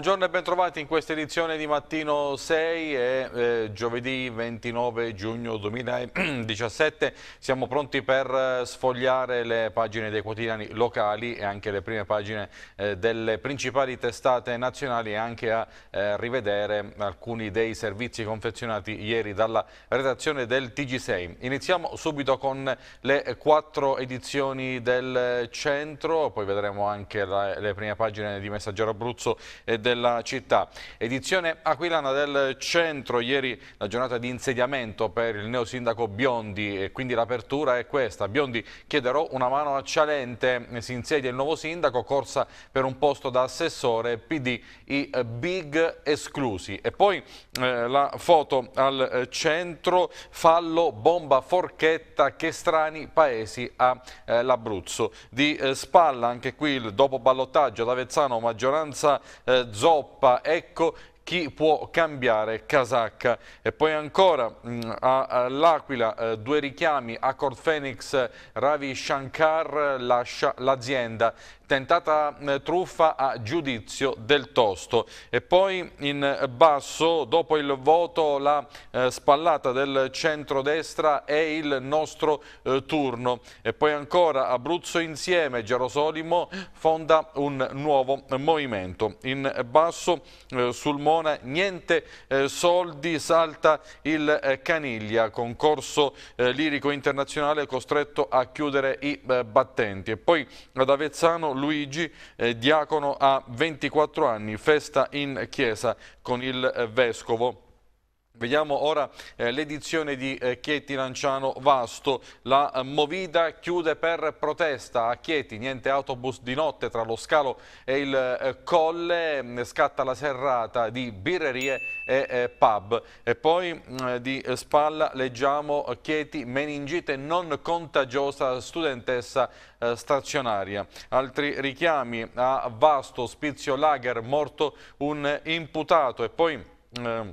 Buongiorno e bentrovati in questa edizione di Mattino 6 e eh, giovedì 29 giugno 2017. Siamo pronti per eh, sfogliare le pagine dei quotidiani locali e anche le prime pagine eh, delle principali testate nazionali e anche a eh, rivedere alcuni dei servizi confezionati ieri dalla redazione del TG6. Iniziamo subito con le quattro edizioni del centro, poi vedremo anche la, le prime pagine di Messaggero Abruzzo e del della città. Edizione aquilana del centro, ieri la giornata di insediamento per il neo sindaco Biondi e quindi l'apertura è questa. Biondi chiederò una mano a Cialente, si insedia il nuovo sindaco, corsa per un posto da assessore, PD, i big esclusi. E poi eh, la foto al centro, fallo, bomba, forchetta, che strani paesi ha eh, l'Abruzzo. Di eh, spalla anche qui il dopo ballottaggio ad Avezzano maggioranza eh, zoppa, ecco chi può cambiare casacca. E poi ancora mm, all'Aquila eh, due richiami, Accord Phoenix, Ravi Shankar lascia l'azienda tentata eh, truffa a giudizio del Tosto. E poi in basso, dopo il voto, la eh, spallata del centrodestra è il nostro eh, turno. E poi ancora Abruzzo insieme, Gerosolimo fonda un nuovo movimento. In basso Sulmona niente soldi, salta il Caniglia, concorso lirico internazionale costretto a chiudere i battenti. E poi ad Avezzano Luigi, eh, diacono a 24 anni, festa in chiesa con il eh, vescovo. Vediamo ora eh, l'edizione di eh, Chieti Lanciano Vasto. La eh, Movida chiude per protesta a Chieti, niente autobus di notte tra lo scalo e il eh, colle, mm, scatta la serrata di birrerie e eh, pub. E poi mm, di spalla leggiamo eh, Chieti, meningite non contagiosa, studentessa stazionaria. Altri richiami a Vasto, Spizio Lager, morto un imputato e poi... Mm,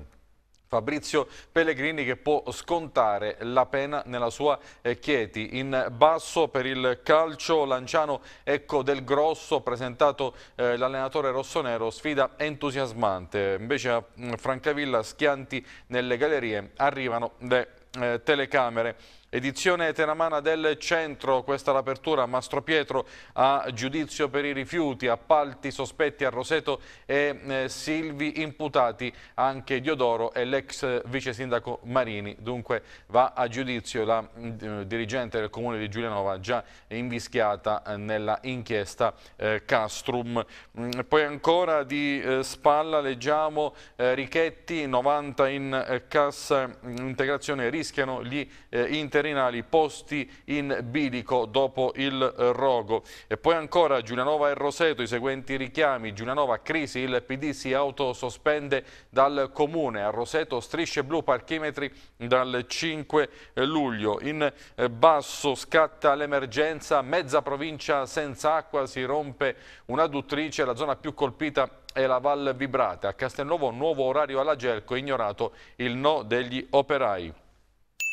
Fabrizio Pellegrini che può scontare la pena nella sua eh, Chieti. In basso per il calcio Lanciano Ecco del Grosso, presentato eh, l'allenatore rossonero, sfida entusiasmante. Invece a mm, Francavilla Schianti nelle gallerie arrivano le eh, telecamere. Edizione teramana del centro, questa è l'apertura, Mastro Pietro a giudizio per i rifiuti, appalti sospetti a Roseto e eh, Silvi imputati anche Diodoro e l'ex vice sindaco Marini. Dunque va a giudizio la eh, dirigente del comune di Giulianova già invischiata eh, nella inchiesta eh, Castrum. Mm, poi ancora di eh, spalla leggiamo eh, Richetti, 90 in cassa mm, integrazione, rischiano gli eh, inter interinali posti in bilico dopo il rogo. E poi ancora Giulianova e Roseto, i seguenti richiami. Giulianova, crisi, il PD si autosospende dal comune. A Roseto, strisce blu, parchimetri dal 5 luglio. In eh, basso scatta l'emergenza, mezza provincia senza acqua, si rompe un'aduttrice, la zona più colpita è la Val Vibrata. A Castelnuovo nuovo orario alla Gelco, ignorato il no degli operai.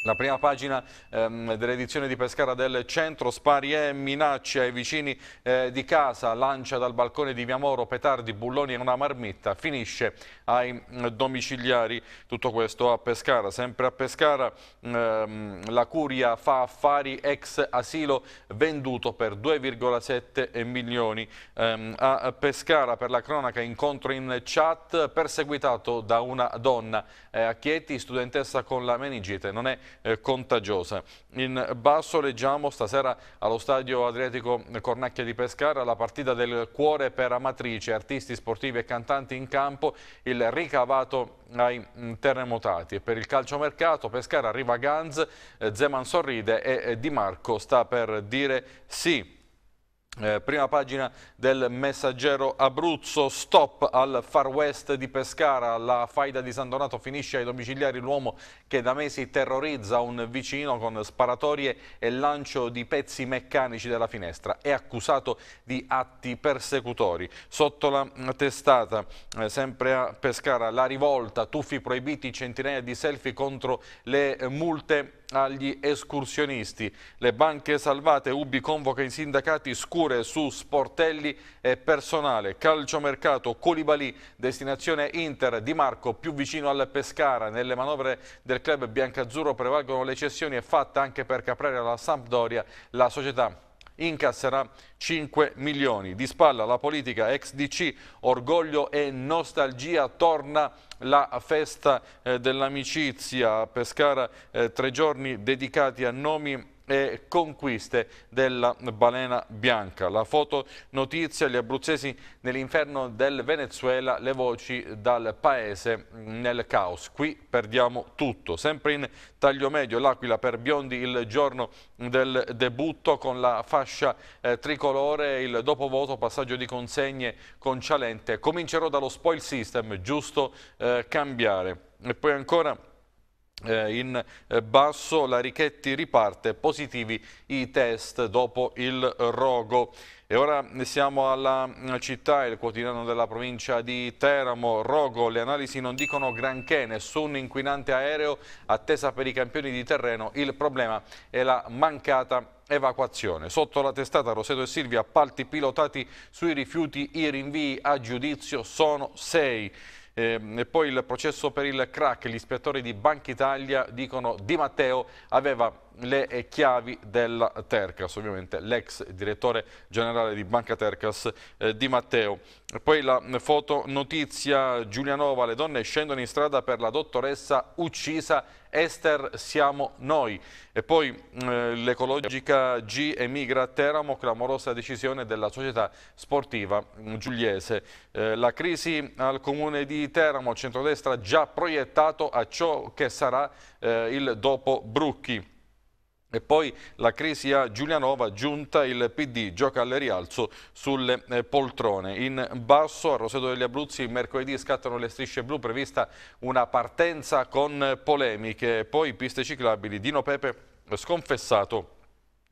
La prima pagina ehm, dell'edizione di Pescara del centro, spari e minacce ai vicini eh, di casa, lancia dal balcone di Miamoro, petardi, bulloni e una marmitta, finisce ai mm, domiciliari, tutto questo a Pescara. Sempre a Pescara ehm, la curia fa affari ex asilo venduto per 2,7 milioni. Ehm, a Pescara per la cronaca incontro in chat perseguitato da una donna eh, a Chieti, studentessa con la meningite, non è eh, contagiosa. In basso leggiamo stasera allo stadio Adriatico Cornacchia di Pescara la partita del cuore per amatrice, artisti sportivi e cantanti in campo, il ricavato ai mm, terremotati. Per il calciomercato Pescara arriva Ganz, eh, Zeman sorride e eh, Di Marco sta per dire sì. Eh, prima pagina del messaggero Abruzzo, stop al far west di Pescara, la faida di San Donato finisce ai domiciliari l'uomo che da mesi terrorizza un vicino con sparatorie e lancio di pezzi meccanici dalla finestra, è accusato di atti persecutori. Sotto la testata, eh, sempre a Pescara, la rivolta, tuffi proibiti, centinaia di selfie contro le multe agli escursionisti. Le banche salvate, Ubi convoca i sindacati scure su sportelli e personale. Calciomercato, Colibali, destinazione Inter, Di Marco più vicino al Pescara. Nelle manovre del club biancazzurro prevalgono le cessioni e fatta anche per Caprera la Sampdoria la società incasserà 5 milioni. Di spalla la politica ex DC, orgoglio e nostalgia, torna la festa eh, dell'amicizia. a Pescara eh, tre giorni dedicati a nomi e conquiste della balena bianca. La foto notizia, gli abruzzesi nell'inferno del Venezuela, le voci dal paese nel caos. Qui perdiamo tutto. Sempre in taglio medio, l'Aquila per Biondi il giorno del debutto con la fascia eh, tricolore, il dopovoto, passaggio di consegne con Cialente. Comincerò dallo spoil system, giusto eh, cambiare. E poi ancora... Eh, in eh, basso la Richetti riparte, positivi i test dopo il rogo. E ora siamo alla mm, città, il quotidiano della provincia di Teramo, Rogo, le analisi non dicono granché, nessun inquinante aereo, attesa per i campioni di terreno, il problema è la mancata evacuazione. Sotto la testata Roseto e Silvia, appalti pilotati sui rifiuti, i rinvii a giudizio sono sei. Ehm, e poi il processo per il crack, gli ispettori di Banca Italia dicono Di Matteo aveva le eh, chiavi della Tercas, ovviamente l'ex direttore generale di Banca Tercas eh, Di Matteo. Poi la foto notizia Giulianova, le donne scendono in strada per la dottoressa uccisa Esther siamo noi. E poi mm, eh, l'ecologica G emigra a Teramo, clamorosa decisione della società sportiva mm, giuliese. Eh, la crisi al comune di Teramo, centrodestra già proiettato a ciò che sarà eh, il dopo Brucchi. E poi la crisi a Giulianova, giunta il PD, gioca al rialzo sulle eh, poltrone. In basso a Roseto degli Abruzzi mercoledì scattano le strisce blu, prevista una partenza con polemiche. Poi piste ciclabili, Dino Pepe sconfessato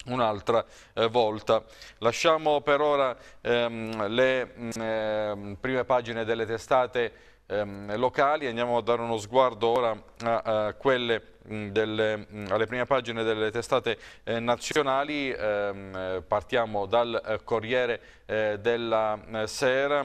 un'altra eh, volta. Lasciamo per ora ehm, le ehm, prime pagine delle testate ehm, locali, andiamo a dare uno sguardo ora a, a quelle delle, alle prime pagine delle testate eh, nazionali, ehm, partiamo dal eh, Corriere eh, della Sera,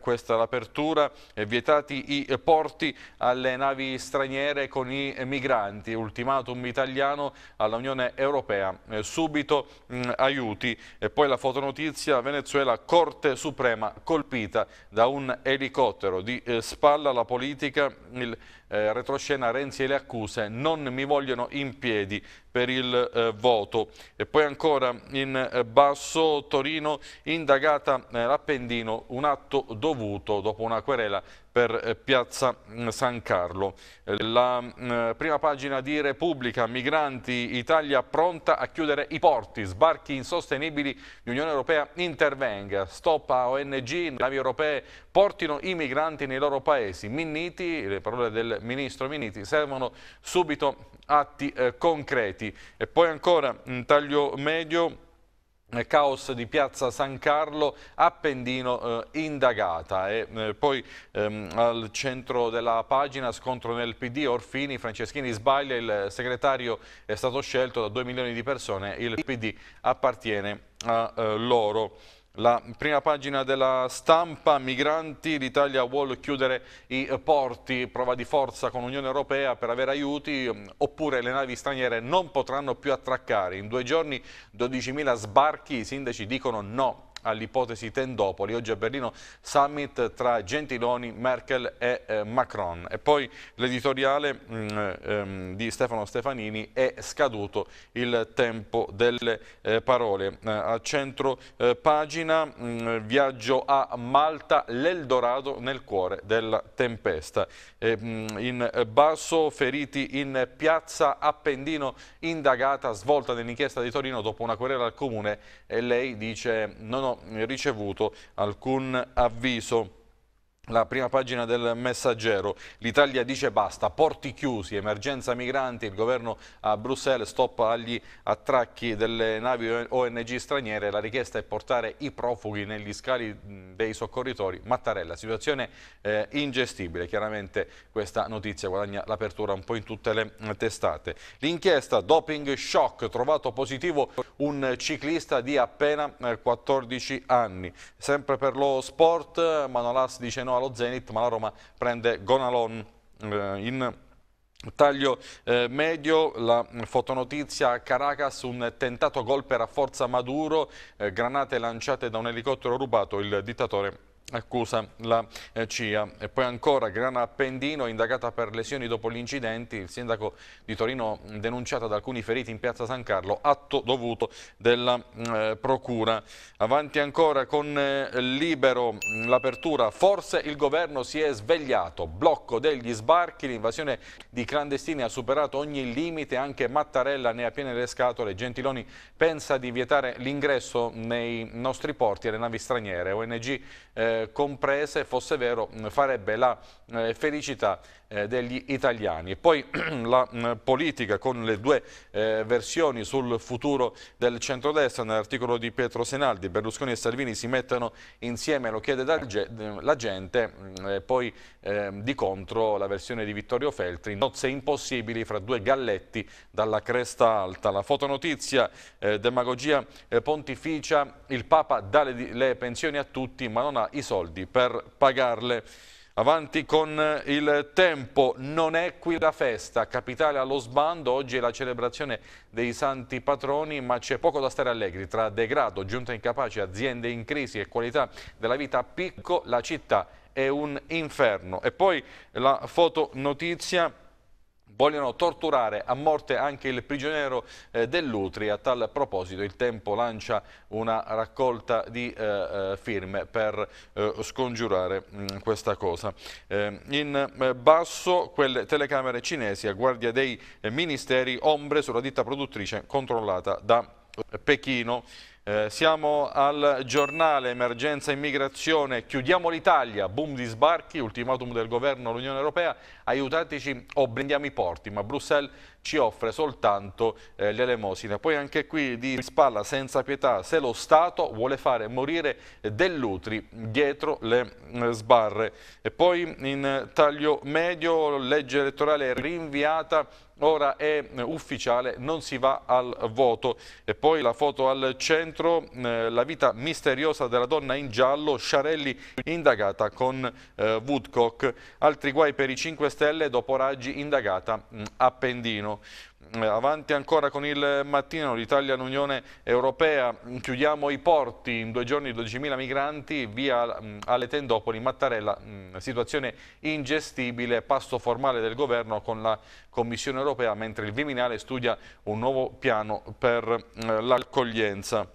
questa è l'apertura, vietati i porti alle navi straniere con i migranti, ultimatum italiano all'Unione Europea, subito aiuti. E poi la fotonotizia, Venezuela, Corte Suprema colpita da un elicottero, di spalla la politica, il eh, retroscena Renzi e le accuse, non mi vogliono in piedi per il eh, voto. E poi ancora in eh, basso Torino indagata eh, l'Appendino, un atto dovuto dopo una querela per eh, Piazza mm, San Carlo. Eh, la mm, eh, prima pagina di Repubblica, migranti, Italia pronta a chiudere i porti, sbarchi insostenibili, l'Unione Europea intervenga, stop a ONG, navi europee portino i migranti nei loro paesi. Minniti, le parole del ministro Minniti, servono subito atti eh, concreti. E poi ancora un mm, taglio medio caos di piazza San Carlo, Appendino eh, indagata e eh, poi ehm, al centro della pagina scontro nel PD, Orfini, Franceschini sbaglia, il segretario è stato scelto da 2 milioni di persone, il PD appartiene a eh, loro. La prima pagina della stampa, migranti, l'Italia vuole chiudere i porti, prova di forza con l'Unione Europea per avere aiuti, oppure le navi straniere non potranno più attraccare. In due giorni 12.000 sbarchi, i sindaci dicono no all'ipotesi Tendopoli, oggi a Berlino summit tra Gentiloni, Merkel e eh, Macron. E poi l'editoriale mm, ehm, di Stefano Stefanini è scaduto il tempo delle eh, parole. Eh, a centro eh, pagina mh, mm, viaggio a Malta, l'Eldorado nel cuore della tempesta. Mh, mm, in basso feriti in piazza Appendino, indagata, svolta nell'inchiesta di Torino dopo una querela al comune e lei dice non ho ricevuto alcun avviso. La prima pagina del messaggero, l'Italia dice basta, porti chiusi, emergenza migranti, il governo a Bruxelles stop agli attracchi delle navi ONG straniere, la richiesta è portare i profughi negli scali dei soccorritori. Mattarella, situazione eh, ingestibile, chiaramente questa notizia guadagna l'apertura un po' in tutte le eh, testate. L'inchiesta doping shock, trovato positivo un ciclista di appena 14 eh, anni. Sempre per lo sport, Manolas dice no allo Zenit, ma la Roma prende Gonalon eh, in Taglio eh, medio, la fotonotizia a Caracas, un tentato gol per a forza Maduro, eh, granate lanciate da un elicottero rubato, il dittatore accusa la eh, CIA. E poi ancora Grana Appendino, indagata per lesioni dopo gli incidenti, il sindaco di Torino denunciato da alcuni feriti in piazza San Carlo, atto dovuto della eh, procura. Avanti ancora con eh, Libero l'apertura, forse il governo si è svegliato, blocco degli sbarchi, l'invasione di clandestini ha superato ogni limite, anche Mattarella ne ha piene le scatole, Gentiloni pensa di vietare l'ingresso nei nostri porti alle navi straniere, ONG eh, eh, comprese, fosse vero, farebbe la eh, felicità eh, degli italiani. poi la mm, politica con le due eh, versioni sul futuro del centrodestra, nell'articolo di Pietro Senaldi, Berlusconi e Salvini si mettono insieme, lo chiede mm, la gente, mm, poi ehm, di contro la versione di Vittorio Feltri, nozze impossibili fra due galletti dalla cresta alta. La fotonotizia, eh, demagogia pontificia, il Papa dà le pensioni a tutti ma non ha i soldi per pagarle. Avanti con il tempo, non è qui la festa, capitale allo sbando, oggi è la celebrazione dei santi patroni, ma c'è poco da stare allegri, tra degrado, giunta incapace, aziende in crisi e qualità della vita a picco, la città è un inferno. E poi la fotonotizia Vogliono torturare a morte anche il prigioniero eh, dell'Utri. A tal proposito il Tempo lancia una raccolta di eh, eh firme per eh, scongiurare mh, mm, questa cosa. Eh, in eh, basso quelle telecamere cinesi a guardia dei ministeri ombre sulla ditta produttrice controllata da Pechino. Eh, siamo al giornale Emergenza Immigrazione, chiudiamo l'Italia, boom di sbarchi, ultimatum del governo all'Unione Europea, aiutateci o blindiamo i porti, ma Bruxelles ci offre soltanto eh, l'elemosina. Poi anche qui di spalla, senza pietà, se lo Stato vuole fare morire dell'utri dietro le eh, sbarre. E poi in taglio medio, legge elettorale rinviata ora è ufficiale, non si va al voto. E poi la foto al centro, eh, la vita misteriosa della donna in giallo, Sciarelli indagata con eh, Woodcock. Altri guai per i 5 Stelle, dopo Raggi indagata mh, mm, a Pendino. Eh, avanti ancora con il mattino l'Italia l'Unione Europea, chiudiamo i porti, in due giorni 12.000 migranti via mm, alle Tendopoli, Mattarella, mm, situazione ingestibile, passo formale del governo con la Commissione Europea mentre il Viminale studia un nuovo piano per eh, l'accoglienza.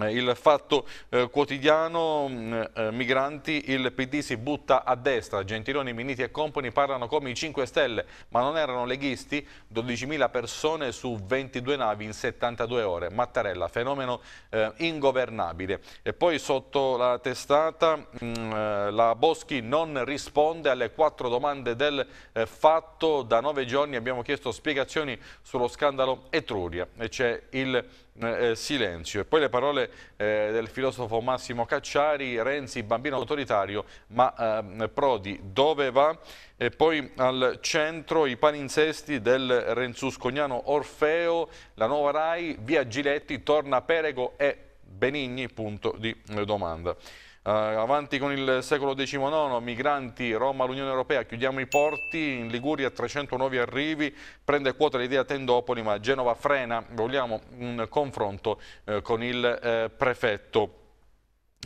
Eh, il fatto eh, quotidiano, mm, eh, migranti, il PD si butta a destra, Gentiloni, Miniti e Company parlano come i 5 Stelle, ma non erano leghisti, 12.000 persone su 22 navi in 72 ore, Mattarella, fenomeno eh, ingovernabile. E poi sotto la testata mh, mm, eh, la Boschi non risponde alle quattro domande del eh, fatto, da nove giorni abbiamo chiesto spiegazioni sullo scandalo Etruria, e c'è il eh, eh, silenzio. E poi le parole eh, del filosofo Massimo Cacciari, Renzi bambino autoritario, ma eh, Prodi dove va? E poi al centro i paninzesti del renzuscognano Orfeo, la nuova RAI, via Giletti, torna Perego e Benigni, punto di eh, domanda. Uh, avanti con il secolo XIX, migranti, Roma, l'Unione Europea, chiudiamo i porti, in Liguria 300 nuovi arrivi, prende quota l'idea Tendopoli, ma Genova frena, vogliamo un confronto uh, con il uh, prefetto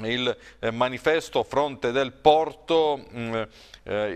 il manifesto fronte del porto, mm,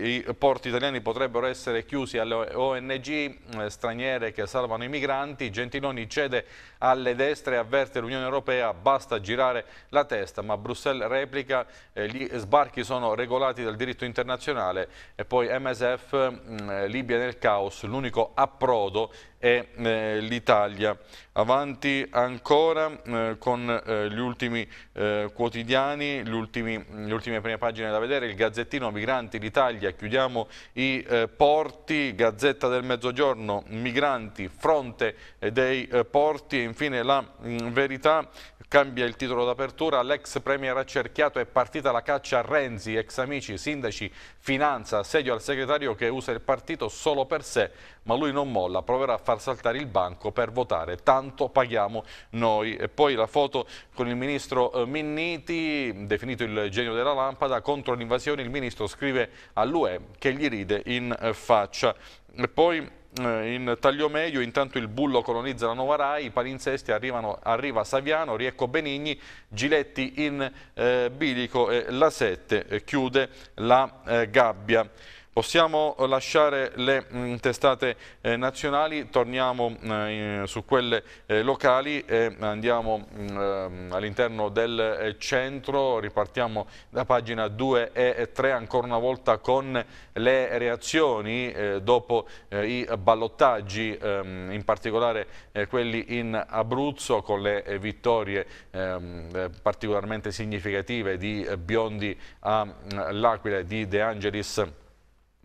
i porti italiani potrebbero essere chiusi alle ONG straniere che salvano i migranti, Gentiloni cede alle destre avverte l'Unione Europea basta girare la testa, ma Bruxelles replica, eh, gli sbarchi sono regolati dal diritto internazionale e poi MSF, mh, mm, eh, Libia nel caos, l'unico approdo è eh, l'Italia. Avanti ancora eh, con eh, gli ultimi eh, quotidiani, gli ultimi, le ultime prime pagine da vedere, il Gazzettino Migranti l'Italia, chiudiamo i porti, Gazzetta del Mezzogiorno, Migranti, fronte dei porti, infine la mm, verità cambia il titolo d'apertura, l'ex premier accerchiato è partita la caccia a Renzi, ex amici, sindaci, finanza, assedio al segretario che usa il partito solo per sé, ma lui non molla, proverà a far saltare il banco per votare, tanto paghiamo noi. E poi la foto con il ministro eh, Minniti, definito il genio della lampada, contro l'invasione il ministro scrive all'UE che gli ride in eh, faccia. E poi eh, in taglio medio, intanto il Bullo colonizza la Nuova Rai, i palinsesti arrivano, arriva Saviano, Riecco Benigni, Giletti in eh, bilico e la 7 eh, chiude la eh, gabbia. Possiamo lasciare le mm, testate eh, nazionali, torniamo eh, su quelle eh, locali e andiamo mm, ehm, all'interno del centro, ripartiamo da pagina 2 e 3 ancora una volta con le reazioni dopo i ballottaggi, ehm, in particolare quelli in Abruzzo con le vittorie ehm, particolarmente significative di Biondi all'Aquila mm, e di De Angelis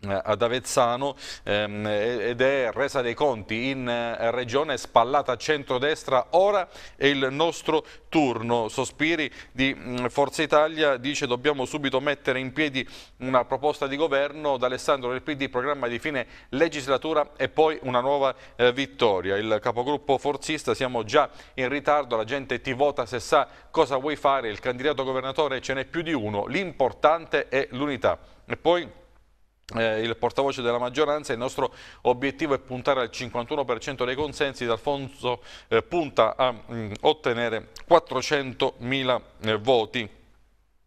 eh, ad Avezzano ehm, ed è resa dei conti in eh, regione spallata a centrodestra ora è il nostro turno Sospiri di mm, Forza Italia dice dobbiamo subito mettere in piedi una proposta di governo d'Alessandro del PD programma di fine legislatura e poi una nuova eh, vittoria il capogruppo forzista siamo già in ritardo la gente ti vota se sa cosa vuoi fare il candidato governatore ce n'è più di uno l'importante è l'unità e poi eh, il portavoce della maggioranza, il nostro obiettivo è puntare al 51% dei consensi, D'Alfonso eh, punta a mh, mm, ottenere 400.000 eh, voti.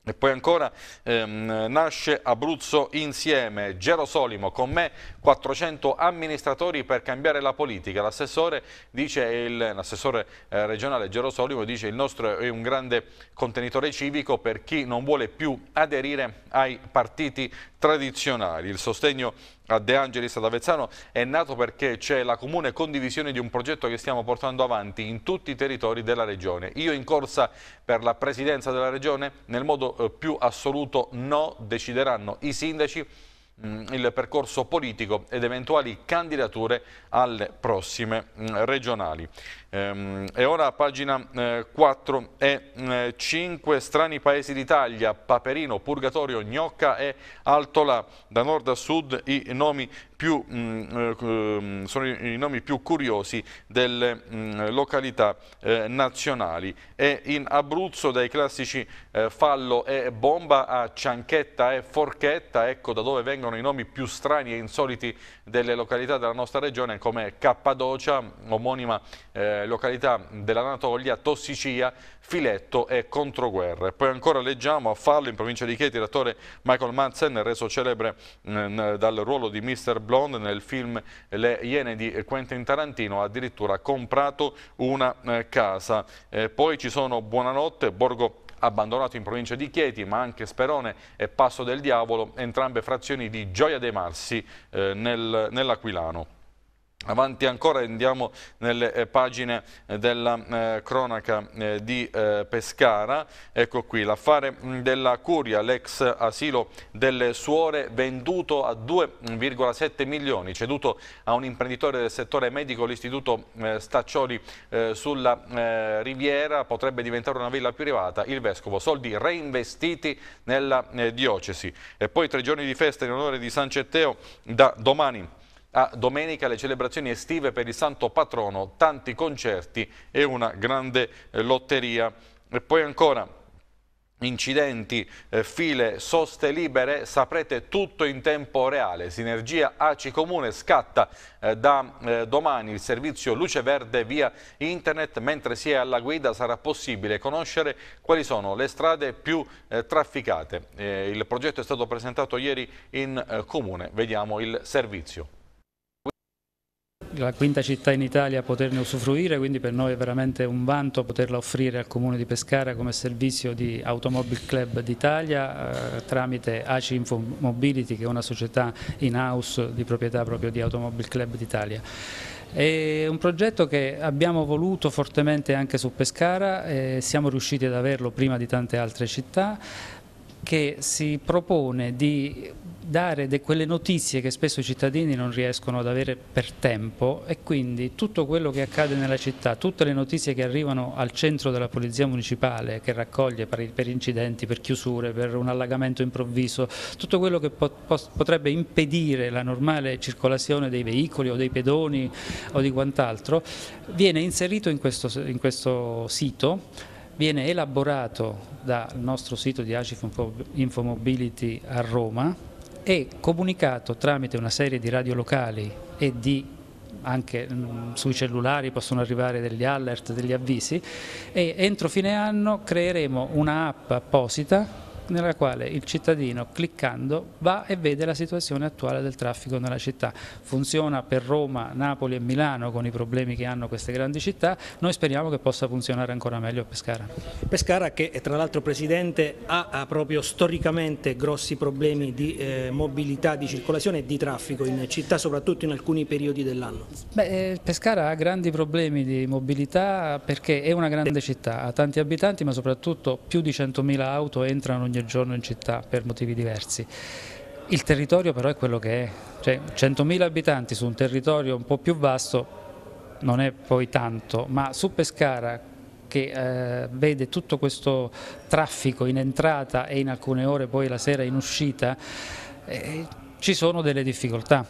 E poi ancora ehm, nasce Abruzzo insieme, Gero Solimo con me, 400 amministratori per cambiare la politica. L'assessore eh, regionale Solimo dice il nostro è un grande contenitore civico per chi non vuole più aderire ai partiti tradizionali. Il sostegno a De Angelis ad Avezzano è nato perché c'è la comune condivisione di un progetto che stiamo portando avanti in tutti i territori della regione. Io in corsa per la presidenza della regione nel modo eh, più assoluto no decideranno i sindaci mm, il percorso politico ed eventuali candidature alle prossime mm, regionali. Ehm, e ora a pagina 4 eh, e 5, eh, strani paesi d'Italia, Paperino, Purgatorio, Gnocca e Altola, da nord a sud i nomi più, mm, eh, sono i nomi più curiosi delle mm, località nazionali e in Abruzzo dai classici fallo e bomba a cianchetta e forchetta, ecco da dove vengono i nomi più strani e insoliti delle località della nostra regione come Cappadocia, omonima eh, località dell'Anatolia, Tossicia, Filetto e Controguerre. Poi ancora leggiamo a Fallo, in provincia di Chieti, l'attore Michael Madsen, reso celebre mh, mm, dal ruolo di Mr. Blonde nel film Le Iene di Quentin Tarantino, ha addirittura comprato una eh, casa. Eh, poi ci sono Buonanotte, Borgo abbandonato in provincia di Chieti, ma anche Sperone e Passo del Diavolo, entrambe frazioni di Gioia dei Marsi eh, nel, nell'Aquilano. Avanti ancora andiamo nelle eh, pagine eh, della eh, cronaca eh, di eh, Pescara, ecco qui l'affare mm, della Curia, l'ex asilo delle suore venduto a 2,7 mm, milioni, ceduto a un imprenditore del settore medico, l'istituto eh, Staccioli sulla Riviera, potrebbe diventare una villa privata, il Vescovo, soldi reinvestiti nella diocesi. E poi tre giorni di festa in onore di San Cetteo da domani a domenica le celebrazioni estive per il santo patrono, tanti concerti e una grande eh, lotteria. E poi ancora incidenti, eh, file, soste libere, saprete tutto in tempo reale. Sinergia ACI Comune scatta eh, da eh, domani il servizio Luce Verde via internet, mentre si è alla guida sarà possibile conoscere quali sono le strade più eh, trafficate. Eh, il progetto è stato presentato ieri in Comune, vediamo il servizio la quinta città in Italia a poterne usufruire, quindi per noi è veramente un vanto poterla offrire al Comune di Pescara come servizio di Automobile Club d'Italia eh, tramite AC Info Mobility che è una società in house di proprietà proprio di Automobile Club d'Italia. È un progetto che abbiamo voluto fortemente anche su Pescara, eh, siamo riusciti ad averlo prima di tante altre città, che si propone di dare de, quelle notizie che spesso i cittadini non riescono ad avere per tempo e quindi tutto quello che accade nella città, tutte le notizie che arrivano al centro della Polizia Municipale che raccoglie per, per incidenti, per chiusure, per un allagamento improvviso, tutto quello che po potrebbe impedire la normale circolazione dei veicoli o dei pedoni o di quant'altro, viene inserito in questo, in questo sito viene elaborato dal nostro sito di Agif Infomobility a Roma e comunicato tramite una serie di radio locali e di anche mm, sui cellulari possono arrivare degli alert, degli avvisi e entro fine anno creeremo un'app apposita nella quale il cittadino cliccando va e vede la situazione attuale del traffico nella città. Funziona per Roma, Napoli e Milano con i problemi che hanno queste grandi città, noi speriamo che possa funzionare ancora meglio a Pescara. Pescara che tra l'altro Presidente ha, proprio storicamente grossi problemi di eh, mobilità, di circolazione e di traffico in città, soprattutto in alcuni periodi dell'anno. Eh, Pescara ha grandi problemi di mobilità perché è una grande città, ha tanti abitanti ma soprattutto più di 100.000 auto entrano ogni ogni giorno in città per motivi diversi. Il territorio però è quello che è, cioè 100.000 abitanti su un territorio un po' più vasto non è poi tanto, ma su Pescara che eh, vede tutto questo traffico in entrata e in alcune ore poi la sera in uscita, eh, ci sono delle difficoltà.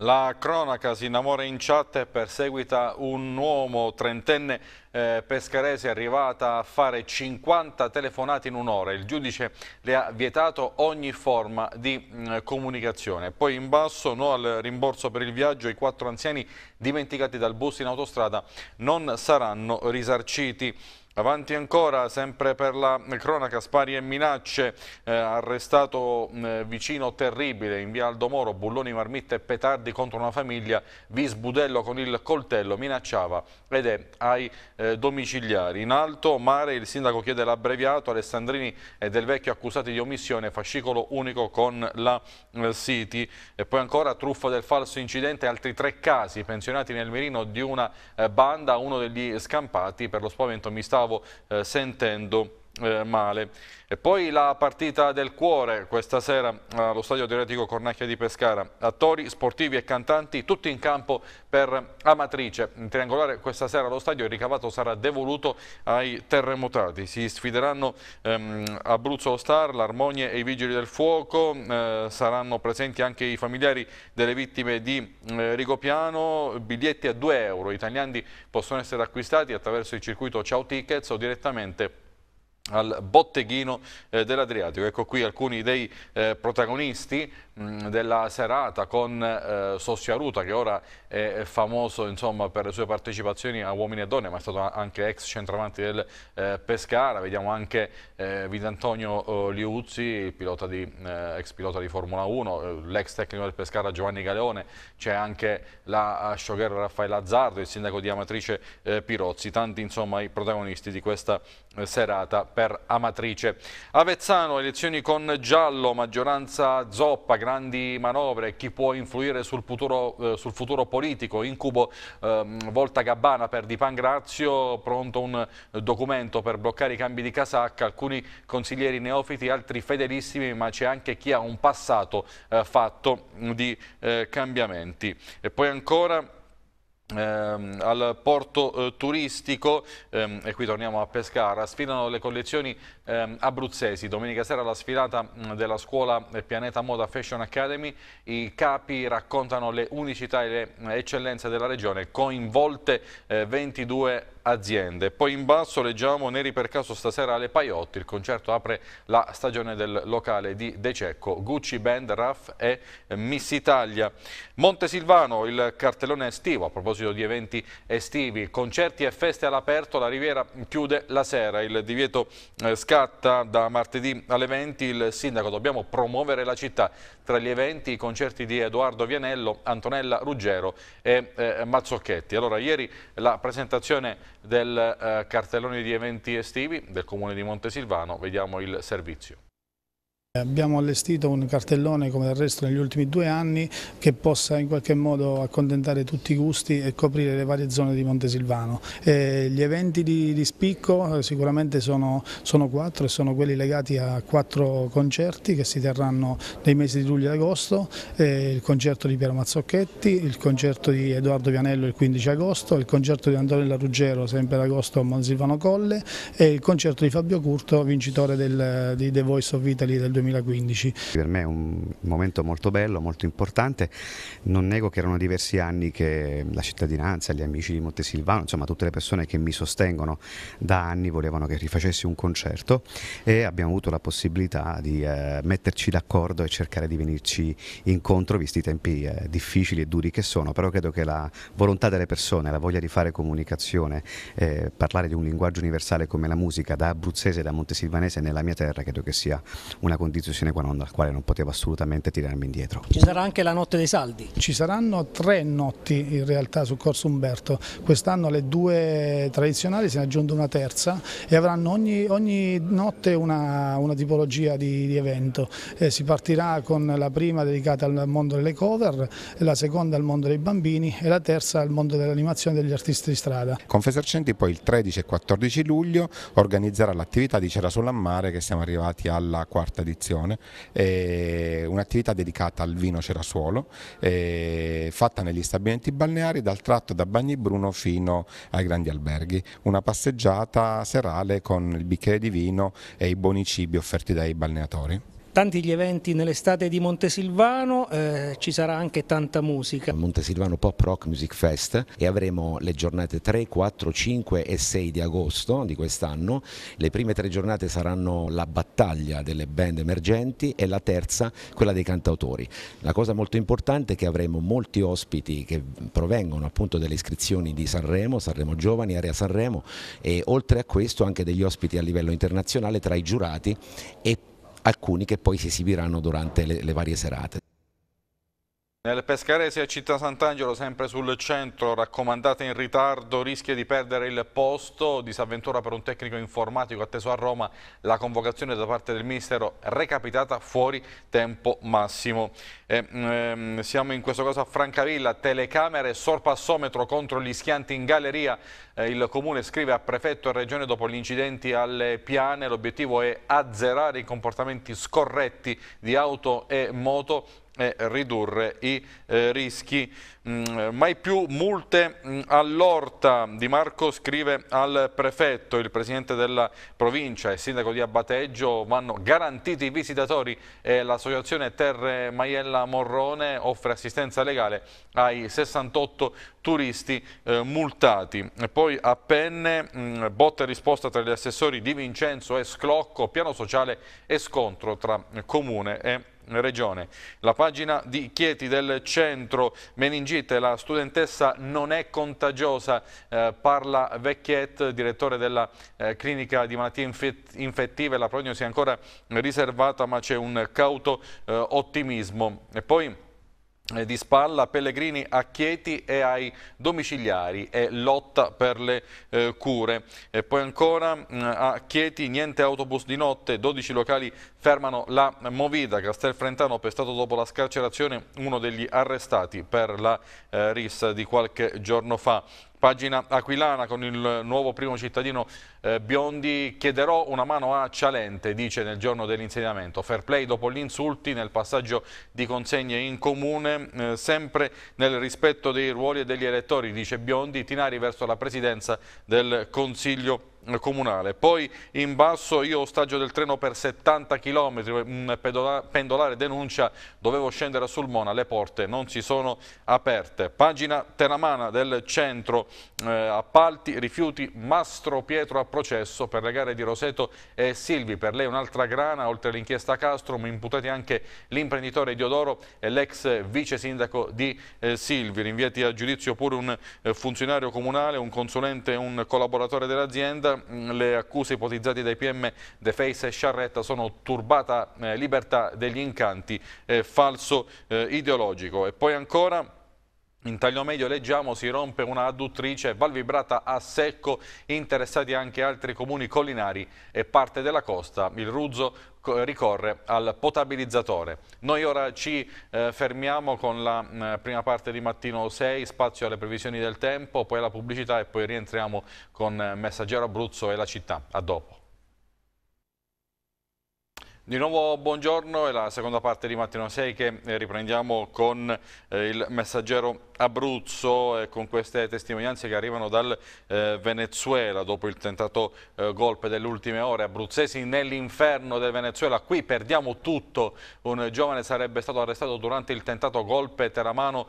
La cronaca si innamora in chat e perseguita un uomo trentenne eh, pescarese arrivata a fare 50 telefonate in un'ora. Il giudice le ha vietato ogni forma di mh, mm, comunicazione. Poi in basso no al rimborso per il viaggio, i quattro anziani dimenticati dal bus in autostrada non saranno risarciti. Avanti ancora, sempre per la cronaca, spari e minacce, eh, arrestato eh, vicino terribile in via Aldo Moro, bulloni, marmitte e petardi contro una famiglia, vi sbudello con il coltello, minacciava ed è ai eh, domiciliari. In alto mare il sindaco chiede l'abbreviato, Alessandrini e Del Vecchio accusati di omissione, fascicolo unico con la eh, City. E poi ancora truffa del falso incidente, altri tre casi, pensionati nel mirino di una eh, banda, uno degli scampati per lo spavento mi stava stavo eh, sentendo eh, male. E poi la partita del cuore questa sera allo stadio teoretico Cornacchia di Pescara. Attori, sportivi e cantanti tutti in campo per Amatrice. In triangolare questa sera lo stadio il ricavato sarà devoluto ai terremotati. Si sfideranno ehm, Abruzzo Star, l'Armonie e i Vigili del Fuoco. Eh, saranno presenti anche i familiari delle vittime di eh, Rigopiano. Biglietti a 2 euro. I tagliandi possono essere acquistati attraverso il circuito Ciao Tickets o direttamente al botteghino eh, dell'Adriatico. Ecco qui alcuni dei eh, protagonisti della serata con eh, Ruta che ora è famoso insomma, per le sue partecipazioni a Uomini e Donne ma è stato anche ex centravanti del eh, Pescara, vediamo anche eh, Vidantonio eh, Liuzzi, pilota di, eh, ex pilota di Formula 1, l'ex tecnico del Pescara Giovanni Galeone, c'è anche la showgirl Raffaele Azzardo, il sindaco di Amatrice Pirozzi, tanti insomma i protagonisti di questa serata per Amatrice. Avezzano, elezioni con giallo, maggioranza zoppa, grandi manovre, chi può influire sul futuro, eh, sul futuro politico, incubo ehm, Volta Gabbana per Di Pangrazio, pronto un documento per bloccare i cambi di casacca, alcuni consiglieri neofiti, altri fedelissimi, ma c'è anche chi ha un passato eh, fatto di eh, cambiamenti. E poi ancora Ehm, al porto eh, turistico ehm, e qui torniamo a Pescara sfidano le collezioni ehm, abruzzesi domenica sera la sfilata mh, mm, della scuola eh, Pianeta Moda Fashion Academy i capi raccontano le unicità e le eh, eccellenze della regione coinvolte eh, 22 aziende. Poi in basso leggiamo Neri per caso stasera alle Paiotti, il concerto apre la stagione del locale di De Cecco, Gucci Band, Raff e Miss Italia. Montesilvano, il cartellone estivo, a proposito di eventi estivi, concerti e feste all'aperto, la Riviera chiude la sera, il divieto eh, scatta da martedì alle 20, il sindaco dobbiamo promuovere la città, tra gli eventi i concerti di Edoardo Vianello, Antonella Ruggero e eh, Mazzocchetti. Allora, ieri la presentazione del eh, cartellone di eventi estivi del Comune di Montesilvano, vediamo il servizio. Abbiamo allestito un cartellone come del resto negli ultimi due anni che possa in qualche modo accontentare tutti i gusti e coprire le varie zone di Montesilvano. E gli eventi di, di spicco eh, sicuramente sono, sono, quattro e sono quelli legati a quattro concerti che si terranno nei mesi di luglio e agosto, eh, il concerto di Piero Mazzocchetti, il concerto di Edoardo Pianello il 15 agosto, il concerto di Antonella Ruggero sempre ad agosto a Montesilvano Colle e il concerto di Fabio Curto vincitore del, di The Voice of Italy del 2020. 2015. Per me è un momento molto bello, molto importante, non nego che erano diversi anni che la cittadinanza, gli amici di Montesilvano, insomma tutte le persone che mi sostengono da anni volevano che rifacessi un concerto e abbiamo avuto la possibilità di eh, metterci d'accordo e cercare di venirci incontro visti i tempi eh, difficili e duri che sono, però credo che la volontà delle persone, la voglia di fare comunicazione, eh, parlare di un linguaggio universale come la musica da abruzzese e da montesilvanese nella mia terra credo che sia una condizione condizio sine qua non dal quale non potevo assolutamente tirarmi indietro. Ci sarà anche la notte dei saldi? Ci saranno tre notti in realtà su Corso Umberto, quest'anno alle due tradizionali se ne aggiunge una terza e avranno ogni, ogni notte una, una, tipologia di, di evento, eh, si partirà con la prima dedicata al mondo delle cover, la seconda al mondo dei bambini e la terza al mondo dell'animazione degli artisti di strada. Confesercenti poi il 13 e 14 luglio organizzerà l'attività di Cera sull'Ammare che siamo arrivati alla quarta edizione produzione, un'attività dedicata al vino cerasuolo, fatta negli stabilimenti balneari dal tratto da Bagni Bruno fino ai grandi alberghi, una passeggiata serale con il bicchiere di vino e i buoni cibi offerti dai balneatori tanti gli eventi nell'estate di Montesilvano, eh, ci sarà anche tanta musica. Montesilvano Pop Rock Music Fest e avremo le giornate 3, 4, 5 e 6 di agosto di quest'anno. Le prime tre giornate saranno la battaglia delle band emergenti e la terza quella dei cantautori. La cosa molto importante è che avremo molti ospiti che provengono appunto dalle iscrizioni di Sanremo, Sanremo Giovani, Area Sanremo e oltre a questo anche degli ospiti a livello internazionale tra i giurati e alcuni che poi si esibiranno durante le, le varie serate. Nel Pescarese a Città Sant'Angelo, sempre sul centro, raccomandata in ritardo, rischia di perdere il posto, disavventura per un tecnico informatico atteso a Roma, la convocazione da parte del Ministero recapitata fuori tempo massimo. E, mm, ehm, siamo in questo caso a Francavilla, telecamere, sorpassometro contro gli schianti in galleria, eh, il Comune scrive a Prefetto e Regione dopo gli incidenti alle piane, l'obiettivo è azzerare i comportamenti scorretti di auto e moto, e ridurre i eh, rischi. Mm, mai più multe mm, all'orta, Di Marco scrive al prefetto, il presidente della provincia e sindaco di Abateggio vanno garantiti i visitatori e l'associazione Terre Maiella Morrone offre assistenza legale ai 68 turisti eh, multati. E poi a Penne, mh, mm, botta e risposta tra gli assessori Di Vincenzo e Sclocco, piano sociale e scontro tra comune e regione. La pagina di Chieti del centro meningite, la studentessa non è contagiosa, eh, parla Vecchiet, direttore della eh, clinica di malattie infettive, la prognosi è ancora riservata ma c'è un cauto eh, ottimismo. E poi eh, di spalla Pellegrini a Chieti e ai domiciliari e lotta per le eh, cure. E poi ancora mh, mm, a Chieti niente autobus di notte, 12 locali fermano la Movida. Castelfrentano pestato dopo la scarcerazione uno degli arrestati per la eh, rissa di qualche giorno fa. Pagina aquilana con il nuovo primo cittadino eh, Biondi. Chiederò una mano a Cialente, dice nel giorno dell'insediamento. Fair play dopo gli insulti nel passaggio di consegne in comune, eh, sempre nel rispetto dei ruoli e degli elettori, dice Biondi. Tinari verso la presidenza del Consiglio comunale. Poi in basso io ostaggio del treno per 70 km, un pendolare denuncia dovevo scendere a Sulmona, le porte non si sono aperte. Pagina Teramana del centro, eh, appalti, rifiuti, Mastro Pietro a processo per le gare di Roseto e Silvi. Per lei un'altra grana, oltre all'inchiesta Castrum, imputati anche l'imprenditore Diodoro e l'ex vice sindaco di eh, Silvi. Rinviati a giudizio pure un eh, funzionario comunale, un consulente e un collaboratore dell'azienda Mm, le accuse ipotizzate dai PM De Face e Sciarretta sono turbata eh, libertà degli incanti, eh, falso eh, ideologico. E poi ancora... In taglio medio leggiamo si rompe una adduttrice valvibrata a secco, interessati anche altri comuni collinari e parte della costa. Il Ruzzo ricorre al potabilizzatore. Noi ora ci eh, fermiamo con la eh, prima parte di mattino 6, spazio alle previsioni del tempo, poi alla pubblicità e poi rientriamo con eh, Messaggero Abruzzo e la città. A dopo. Di nuovo buongiorno, è la seconda parte di Mattino 6 che eh, riprendiamo con eh, il messaggero Abruzzo e eh, con queste testimonianze che arrivano dal eh, Venezuela dopo il tentato eh, golpe delle ultime ore. Abruzzesi nell'inferno del Venezuela, qui perdiamo tutto. Un giovane sarebbe stato arrestato durante il tentato golpe teramano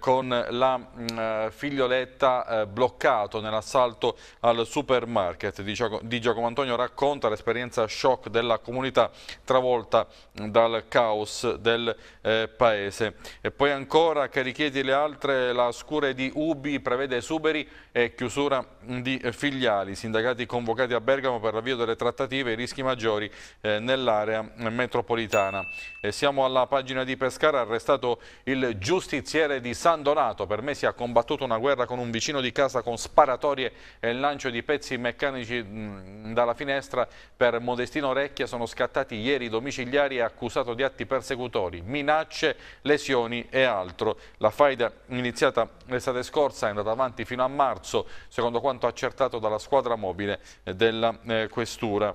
con la mh, mm, figlioletta bloccato nell'assalto al supermarket. Di, Giacomo Antonio racconta l'esperienza shock della comunità travolta dal caos del eh, paese. E poi ancora, cari le altre, la scure di Ubi prevede esuberi e chiusura di eh, filiali. Sindacati convocati a Bergamo per l'avvio delle trattative e i rischi maggiori eh, nell'area metropolitana. E siamo alla pagina di Pescara, arrestato il giustiziere di San Donato. Per mesi ha combattuto una guerra con un vicino di casa con sparatorie e il lancio di pezzi meccanici mh, dalla finestra. Per Modestino Orecchia. sono scattati gli ieri domiciliari è accusato di atti persecutori, minacce, lesioni e altro. La faida iniziata l'estate scorsa è andata avanti fino a marzo, secondo quanto accertato dalla squadra mobile della eh, questura.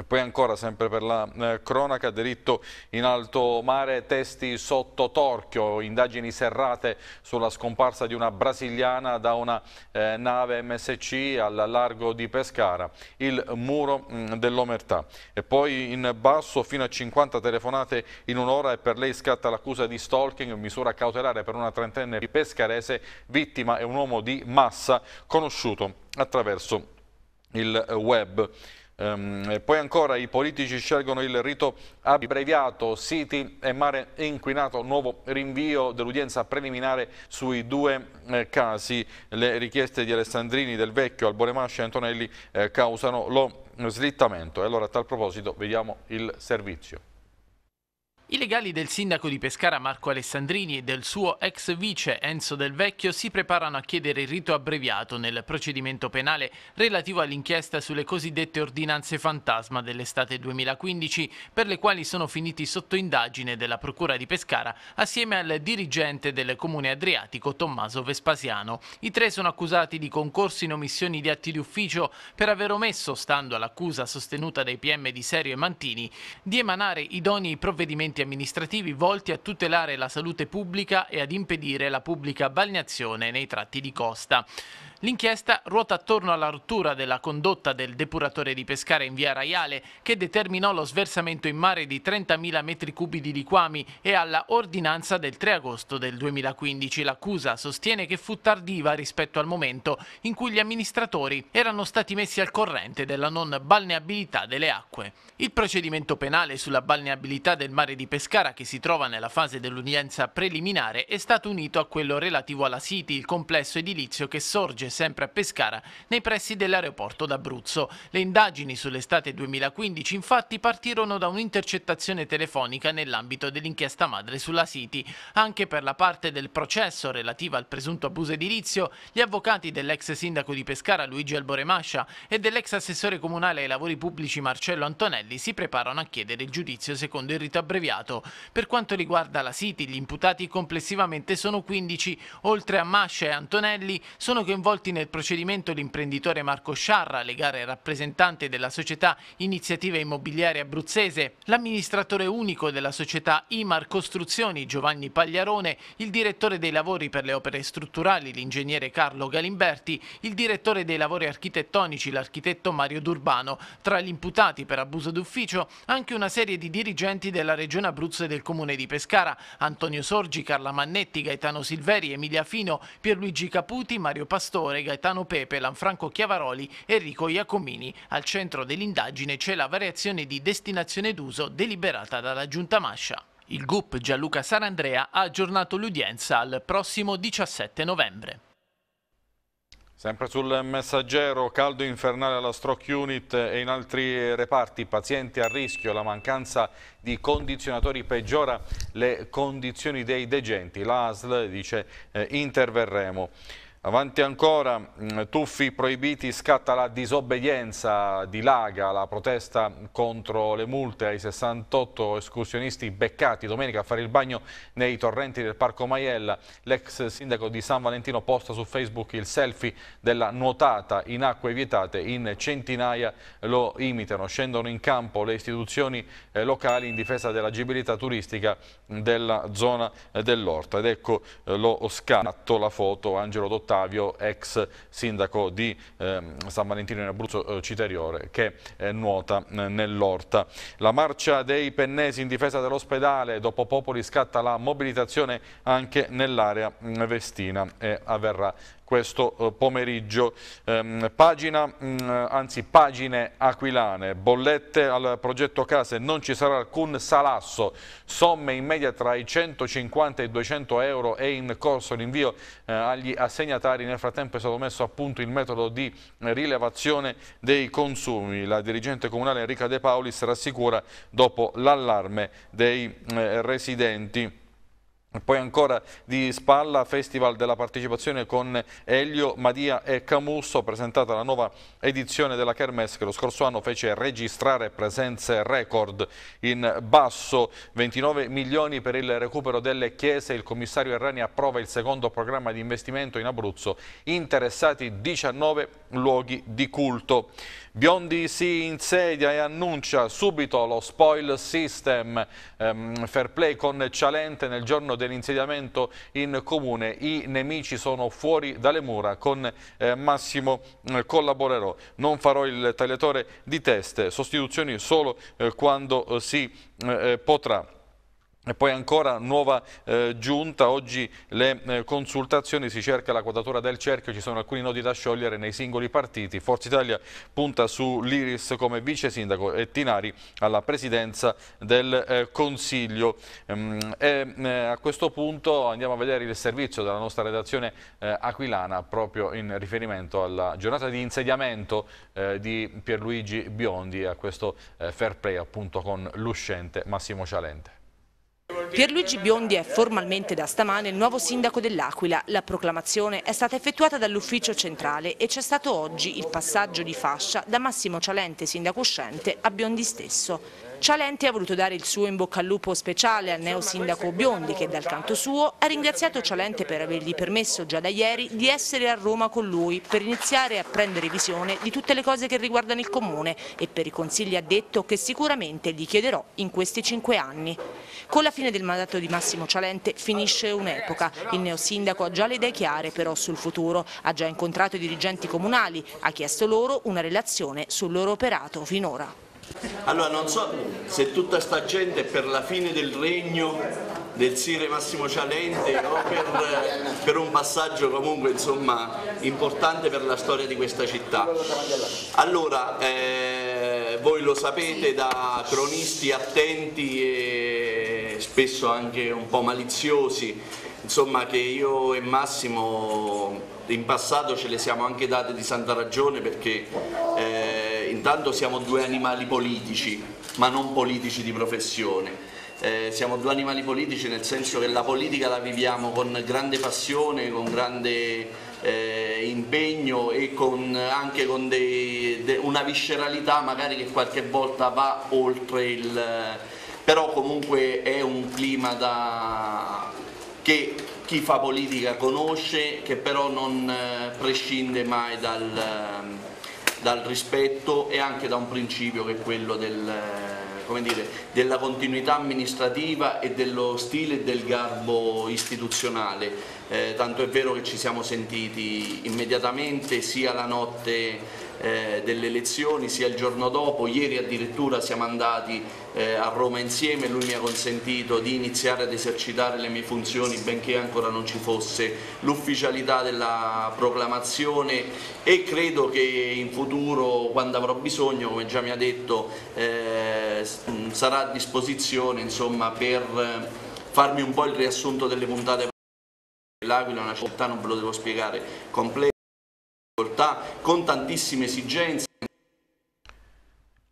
E poi ancora, sempre per la eh, cronaca, diritto in alto mare, testi sotto torchio, indagini serrate sulla scomparsa di una brasiliana da una eh, nave MSC al largo di Pescara, il muro mm, dell'Omertà. E poi in basso fino a 50 telefonate in un'ora e per lei scatta l'accusa di stalking, misura cautelare per una trentenne di pescarese, vittima e un uomo di massa conosciuto attraverso il web. Ehm, e poi ancora i politici scelgono il rito abbreviato, siti e mare inquinato, nuovo rinvio dell'udienza preliminare sui due eh, casi. Le richieste di Alessandrini, Del Vecchio, Alboremasci e Antonelli eh, causano lo slittamento. E allora a tal proposito vediamo il servizio. I legali del sindaco di Pescara Marco Alessandrini e del suo ex vice Enzo Del Vecchio si preparano a chiedere il rito abbreviato nel procedimento penale relativo all'inchiesta sulle cosiddette ordinanze fantasma dell'estate 2015 per le quali sono finiti sotto indagine della Procura di Pescara assieme al dirigente del Comune Adriatico Tommaso Vespasiano. I tre sono accusati di concorsi in omissioni di atti di ufficio per aver omesso, stando all'accusa sostenuta dai PM di Serio e Mantini, di emanare idonei provvedimenti provvedimenti amministrativi volti a tutelare la salute pubblica e ad impedire la pubblica balneazione nei tratti di costa. L'inchiesta ruota attorno alla rottura della condotta del depuratore di Pescara in via Raiale che determinò lo sversamento in mare di 30.000 metri cubi di liquami e alla ordinanza del 3 agosto del 2015. L'accusa sostiene che fu tardiva rispetto al momento in cui gli amministratori erano stati messi al corrente della non balneabilità delle acque. Il procedimento penale sulla balneabilità del mare di Pescara che si trova nella fase dell'udienza preliminare è stato unito a quello relativo alla City, il complesso edilizio che sorge sempre a Pescara, nei pressi dell'aeroporto d'Abruzzo. Le indagini sull'estate 2015 infatti partirono da un'intercettazione telefonica nell'ambito dell'inchiesta madre sulla City. Anche per la parte del processo relativa al presunto abuso edilizio, gli avvocati dell'ex sindaco di Pescara Luigi Alboremascia e dell'ex assessore comunale ai lavori pubblici Marcello Antonelli si preparano a chiedere il giudizio secondo il rito abbreviato. Per quanto riguarda la City, gli imputati complessivamente sono 15, oltre a Mascia e Antonelli sono coinvolti coinvolti nel procedimento l'imprenditore Marco Sciarra, legale rappresentante della società Iniziativa Immobiliare Abruzzese, l'amministratore unico della società Imar Costruzioni Giovanni Pagliarone, il direttore dei lavori per le opere strutturali l'ingegnere Carlo Galimberti, il direttore dei lavori architettonici l'architetto Mario D'Urbano. Tra gli imputati per abuso d'ufficio anche una serie di dirigenti della regione Abruzzo e del comune di Pescara, Antonio Sorgi, Carla Mannetti, Gaetano Silveri, Emilia Fino, Pierluigi Caputi, Mario Pastore, senatore Gaetano Pepe, Lanfranco Chiavaroli, e Enrico Iacomini. Al centro dell'indagine c'è la variazione di destinazione d'uso deliberata dalla Giunta Mascia. Il GUP Gianluca Sarandrea ha aggiornato l'udienza al prossimo 17 novembre. Sempre sul messaggero, caldo infernale alla stroke unit e in altri reparti, pazienti a rischio, la mancanza di condizionatori peggiora le condizioni dei degenti. L'ASL dice eh, interverremo. Avanti ancora, mm, tuffi proibiti, scatta la disobbedienza, dilaga la protesta contro le multe ai 68 escursionisti beccati domenica a fare il bagno nei torrenti del Parco Maiella. L'ex sindaco di San Valentino posta su Facebook il selfie della nuotata in acque vietate, in centinaia lo imitano. Scendono in campo le istituzioni eh, locali in difesa dell'agibilità turistica della zona eh, dell'Orta. Ed ecco eh, lo scatto, la foto, Angelo Dottore Ottavio, ex sindaco di ehm, San Valentino in Abruzzo eh, Citeriore, che eh, nuota eh, nell'Orta. La marcia dei pennesi in difesa dell'ospedale, dopo Popoli scatta la mobilitazione anche nell'area mm, vestina e avverrà questo eh, pomeriggio. Ehm, pagina, mm, anzi, pagine aquilane, bollette al progetto case, non ci sarà alcun salasso, somme in media tra i 150 e i 200 euro è in corso l'invio eh, agli assegnatari. Nel frattempo è stato messo a punto il metodo di rilevazione dei consumi. La dirigente comunale Enrica De Paulis rassicura dopo l'allarme dei eh, residenti. Poi ancora di spalla, festival della partecipazione con Elio, Madia e Camusso, presentata la nuova edizione della Kermesse che lo scorso anno fece registrare presenze record. In basso 29 milioni per il recupero delle chiese, il commissario Errani approva il secondo programma di investimento in Abruzzo, interessati 19 luoghi di culto. Biondi si insedia e annuncia subito lo spoil system, ehm, fair play con Cialente nel giorno di dell'insediamento in comune. I nemici sono fuori dalle mura con eh, Massimo eh, collaborerò. Non farò il tagliatore di teste, sostituzioni solo eh, quando eh, si eh, eh, potrà. E poi ancora nuova eh, giunta, oggi le eh, consultazioni, si cerca la quadratura del cerchio, ci sono alcuni nodi da sciogliere nei singoli partiti. Forza Italia punta su Liris come vice sindaco e Tinari alla presidenza del eh, Consiglio. Ehm, e, eh, a questo punto andiamo a vedere il servizio della nostra redazione eh, aquilana proprio in riferimento alla giornata di insediamento eh, di Pierluigi Biondi a questo fair play appunto con l'uscente Massimo Cialente. Pierluigi Biondi è formalmente da stamane il nuovo sindaco dell'Aquila. La proclamazione è stata effettuata dall'ufficio centrale e c'è stato oggi il passaggio di fascia da Massimo Cialente, sindaco uscente, a Biondi stesso. Cialente ha voluto dare il suo in bocca al lupo speciale al neo sindaco Biondi che dal canto suo ha ringraziato Cialente per avergli permesso già da ieri di essere a Roma con lui per iniziare a prendere visione di tutte le cose che riguardano il comune e per i consigli ha detto che sicuramente gli chiederò in questi cinque anni. Con la fine del mandato di Massimo Cialente finisce un'epoca. Il neosindaco ha già le idee chiare però sul futuro, ha già incontrato i dirigenti comunali, ha chiesto loro una relazione sul loro operato finora. Allora non so se tutta sta gente è per la fine del regno del Sire Massimo Cialente o per, per, un passaggio comunque insomma importante per la storia di questa città. Allora, eh voi lo sapete da cronisti attenti e spesso anche un po' maliziosi, insomma che io e Massimo in passato ce le siamo anche date di santa ragione perché eh, intanto siamo due animali politici, ma non politici di professione. Eh, siamo due animali politici nel senso che la politica la viviamo con grande passione, con grande eh, impegno e con, anche con dei, de, una visceralità magari che qualche volta va oltre il... Eh, però comunque è un clima da, che chi fa politica conosce, che però non eh, prescinde mai dal, ehm, dal, rispetto e anche da un principio che è quello del... Eh, dire, della continuità amministrativa e dello stile e del garbo istituzionale, eh, tanto è vero che ci siamo sentiti immediatamente sia la notte eh, delle elezioni sia il giorno dopo, ieri addirittura siamo andati eh, a Roma insieme lui mi ha consentito di iniziare ad esercitare le mie funzioni benché ancora non ci fosse l'ufficialità della proclamazione e credo che in futuro quando avrò bisogno, come già mi ha detto, eh, sarà a disposizione insomma, per eh, farmi un po' il riassunto delle puntate L'Aquila è una città, non ve lo devo spiegare, complessa con tantissime esigenze.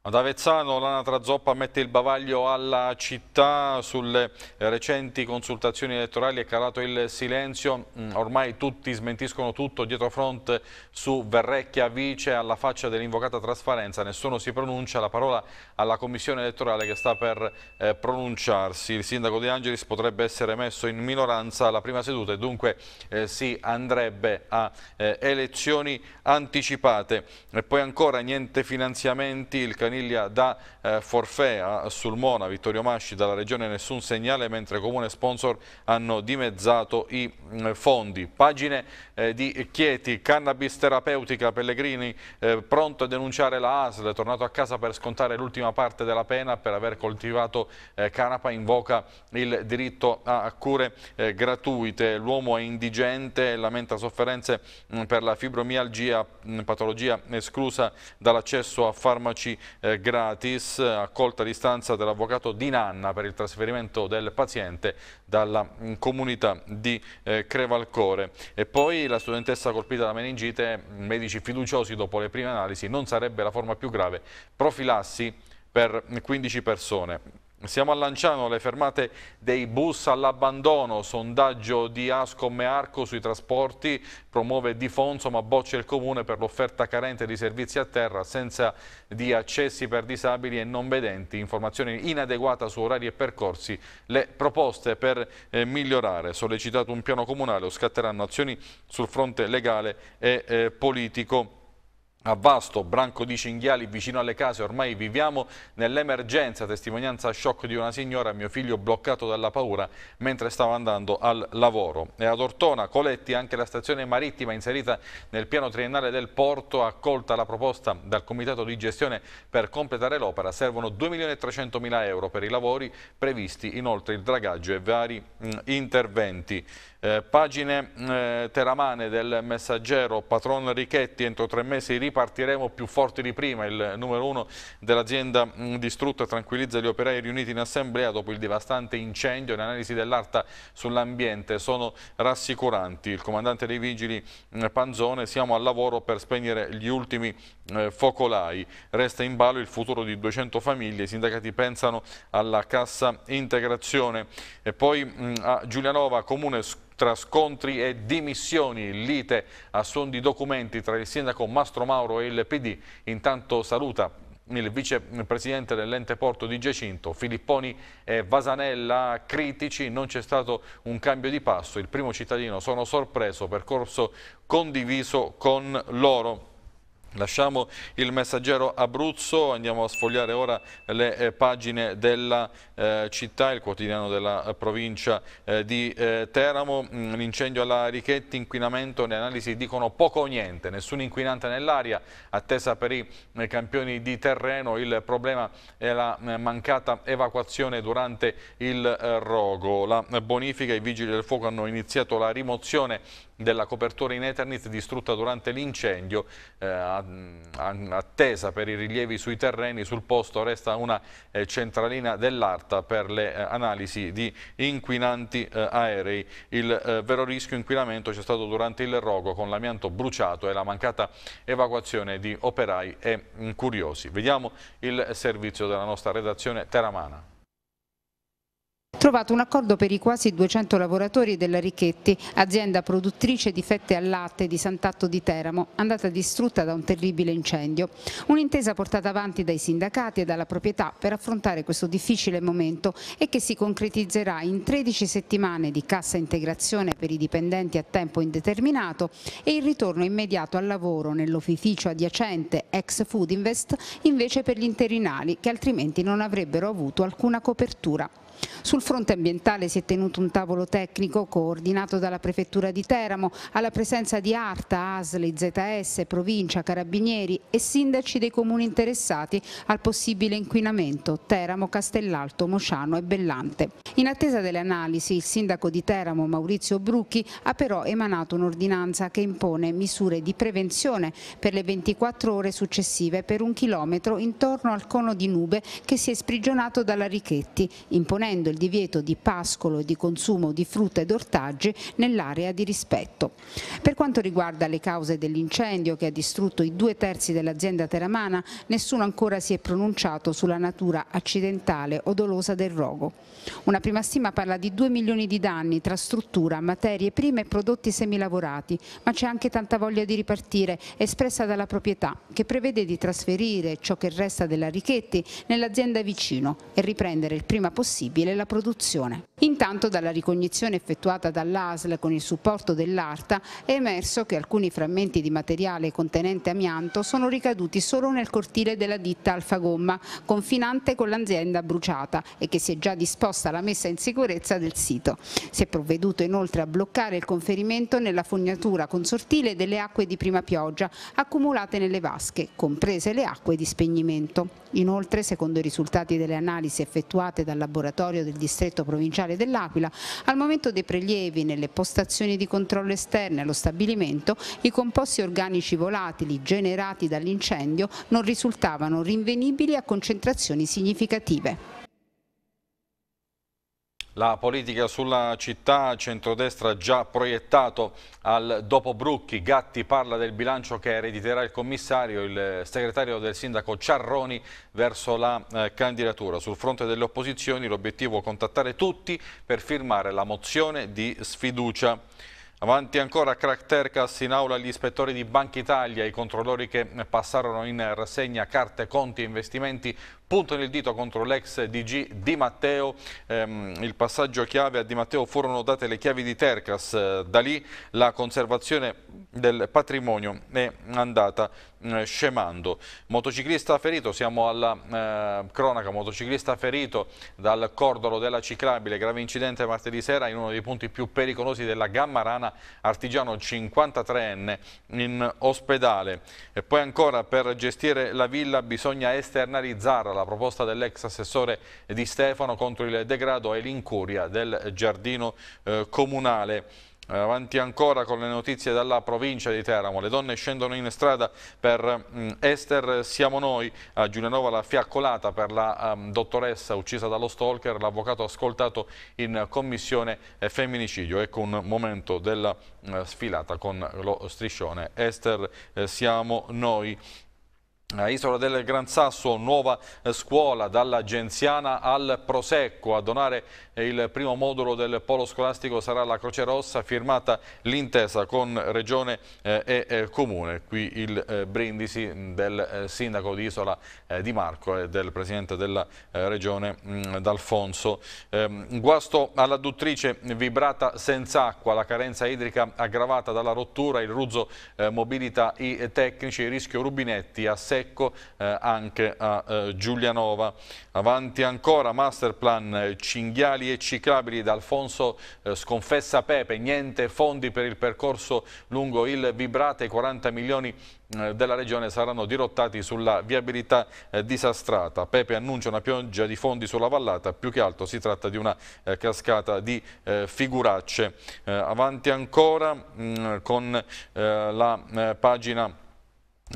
Ad Avezzano l'anatra zoppa mette il bavaglio alla città, sulle recenti consultazioni elettorali è calato il silenzio, mm, ormai tutti smentiscono tutto, dietro fronte su Verrecchia Vice alla faccia dell'invocata trasparenza, nessuno si pronuncia, la parola alla commissione elettorale che sta per eh, pronunciarsi, il sindaco De Angelis potrebbe essere messo in minoranza alla prima seduta e dunque eh, si andrebbe a eh, elezioni anticipate e poi ancora niente finanziamenti, il canile famiglia da eh, forfè a Sulmona, Vittorio Masci dalla regione nessun segnale mentre comune sponsor hanno dimezzato i mh, mm, fondi. Pagine eh, di Chieti, cannabis terapeutica Pellegrini eh, pronto a denunciare la ASL, tornato a casa per scontare l'ultima parte della pena per aver coltivato eh, canapa invoca il diritto a cure eh, gratuite. L'uomo è indigente, lamenta sofferenze mh, mm, per la fibromialgia, mh, mm, patologia esclusa dall'accesso a farmaci eh, gratis, eh, accolta l'istanza dell'avvocato Di Nanna per il trasferimento del paziente dalla mh, mm, comunità di eh, Crevalcore. E poi la studentessa colpita da meningite, mm, medici fiduciosi dopo le prime analisi, non sarebbe la forma più grave, profilassi per 15 mm, persone. Siamo a Lanciano, le fermate dei bus all'abbandono, sondaggio di Ascom e Arco sui trasporti, promuove Di Fonso ma boccia il Comune per l'offerta carente di servizi a terra, senza di accessi per disabili e non vedenti, informazioni inadeguate su orari e percorsi, le proposte per eh, migliorare, sollecitato un piano comunale o scatteranno azioni sul fronte legale e eh, politico. A vasto branco di cinghiali vicino alle case ormai viviamo nell'emergenza, testimonianza a shock di una signora, mio figlio bloccato dalla paura mentre stava andando al lavoro. E ad Ortona, Coletti, anche la stazione marittima inserita nel piano triennale del porto, accolta la proposta dal comitato di gestione per completare l'opera. Servono 2.300.000 euro per i lavori previsti, inoltre il dragaggio e vari mm, interventi. Eh, pagine eh, teramane del messaggero, patron Richetti, entro tre mesi ripartiremo più forti di prima, il numero uno dell'azienda mm, distrutta tranquillizza gli operai riuniti in assemblea dopo il devastante incendio, le analisi dell'ARTA sull'ambiente sono rassicuranti, il comandante dei vigili eh, Panzone siamo al lavoro per spegnere gli ultimi eh, focolai, resta in ballo il futuro di 200 famiglie, i sindacati pensano alla cassa integrazione e poi mh, mm, a Giulianova Comune tra scontri e dimissioni, lite a suon di documenti tra il sindaco Mastro Mauro e il PD. Intanto saluta il vicepresidente dell'ente porto di Giacinto, Filipponi e Vasanella critici, non c'è stato un cambio di passo, il primo cittadino sono sorpreso, percorso condiviso con loro. Lasciamo il messaggero Abruzzo, andiamo a sfogliare ora le eh, pagine della eh, città, il quotidiano della eh, provincia eh, di eh, Teramo, mm, l'incendio alla Richetti, inquinamento, le analisi dicono poco o niente, nessun inquinante nell'aria, attesa per i eh, campioni di terreno, il problema è la mancata evacuazione durante il rogo. La bonifica, i vigili del fuoco hanno iniziato la rimozione della copertura in Eternit distrutta durante l'incendio attesa per i rilievi sui terreni, sul posto resta una eh, centralina dell'ARTA per le eh, analisi di inquinanti eh, aerei. Il vero rischio inquinamento c'è stato durante il rogo con l'amianto bruciato e la mancata evacuazione di operai e curiosi. Vediamo il servizio della nostra redazione teramana trovato un accordo per i quasi 200 lavoratori della Ricchetti, azienda produttrice di fette al latte di Sant'Atto di Teramo, andata distrutta da un terribile incendio. Un'intesa portata avanti dai sindacati e dalla proprietà per affrontare questo difficile momento e che si concretizzerà in 13 settimane di cassa integrazione per i dipendenti a tempo indeterminato e il ritorno immediato al lavoro nell'ofificio adiacente ex Food Invest invece per gli interinali che altrimenti non avrebbero avuto alcuna copertura. Sul fronte ambientale si è tenuto un tavolo tecnico coordinato dalla Prefettura di Teramo alla presenza di Arta, ASL, ZS, Provincia, Carabinieri e sindaci dei comuni interessati al possibile inquinamento Teramo, Castellalto, Mociano e Bellante. In attesa delle analisi il sindaco di Teramo Maurizio Brucchi ha però emanato un'ordinanza che impone misure di prevenzione per le 24 ore successive per un chilometro intorno al cono di nube che si è sprigionato dalla Richetti, imponendo imponendo il divieto di pascolo e di consumo di frutta ed ortaggi nell'area di rispetto. Per quanto riguarda le cause dell'incendio che ha distrutto i due terzi dell'azienda teramana, nessuno ancora si è pronunciato sulla natura accidentale o dolosa del rogo. Una prima stima parla di 2 milioni di danni tra struttura, materie prime e prodotti semilavorati, ma c'è anche tanta voglia di ripartire espressa dalla proprietà che prevede di trasferire ciò che resta della Richetti nell'azienda vicino e riprendere il prima possibile sostenibile la produzione. Intanto dalla ricognizione effettuata dall'ASL con il supporto dell'ARTA è emerso che alcuni frammenti di materiale contenente amianto sono ricaduti solo nel cortile della ditta Alfa Gomma, confinante con l'azienda bruciata e che si è già disposta alla messa in sicurezza del sito. Si è provveduto inoltre a bloccare il conferimento nella fognatura consortile delle acque di prima pioggia accumulate nelle vasche, comprese le acque di spegnimento. Inoltre, secondo i risultati delle analisi effettuate dal laboratorio territorio del distretto provinciale dell'Aquila, al momento dei prelievi nelle postazioni di controllo esterne allo stabilimento i composti organici volatili generati dall'incendio non risultavano rinvenibili a concentrazioni significative. La politica sulla città, centrodestra già proiettato al dopo Brucchi, Gatti parla del bilancio che erediterà il commissario, il segretario del sindaco Ciarroni verso la eh, candidatura. Sul fronte delle opposizioni l'obiettivo è contattare tutti per firmare la mozione di sfiducia. Avanti ancora a Crack Tercas in aula gli ispettori di Banca Italia, i controllori che passarono in rassegna carte, conti e investimenti puntano il dito contro l'ex DG Di Matteo. Ehm, il passaggio chiave a Di Matteo furono date le chiavi di Tercas, eh, da lì la conservazione del patrimonio è andata eh, scemando. Motociclista ferito, siamo alla eh, cronaca, motociclista ferito dal cordolo della ciclabile, grave incidente martedì sera in uno dei punti più pericolosi della Gamma Rana, artigiano 53enne in ospedale. E poi ancora per gestire la villa bisogna esternalizzarla, la proposta dell'ex assessore Di Stefano contro il degrado e l'incuria del giardino eh, comunale. Avanti ancora con le notizie dalla provincia di Teramo. Le donne scendono in strada per mm, Esther Siamo Noi. A Giulianova la fiaccolata per la ehm, dottoressa uccisa dallo stalker, l'avvocato ascoltato in commissione eh, femminicidio. Ecco un momento della eh, sfilata con lo striscione. Esther eh, Siamo Noi. Isola del Gran Sasso, nuova eh, scuola dalla Genziana al Prosecco. A donare eh, il primo modulo del polo scolastico sarà la Croce Rossa, firmata l'intesa con Regione eh, e Comune. Qui il brindisi mm, del sindaco di Isola di Marco e del presidente della Regione mm, D'Alfonso. Ehm, guasto all'adduttrice vibrata senza acqua, la carenza idrica aggravata dalla rottura, il Ruzzo mobilita i tecnici, rischio rubinetti a 6 secco eh, anche a eh, Giulianova. Avanti ancora Masterplan eh, Cinghiali e Ciclabili da Alfonso eh, Sconfessa Pepe, niente fondi per il percorso lungo il Vibrate, 40 milioni eh, della regione saranno dirottati sulla viabilità eh, disastrata. Pepe annuncia una pioggia di fondi sulla vallata, più che altro si tratta di una eh, cascata di eh, figuracce. Eh, avanti ancora mh, mm, con la pagina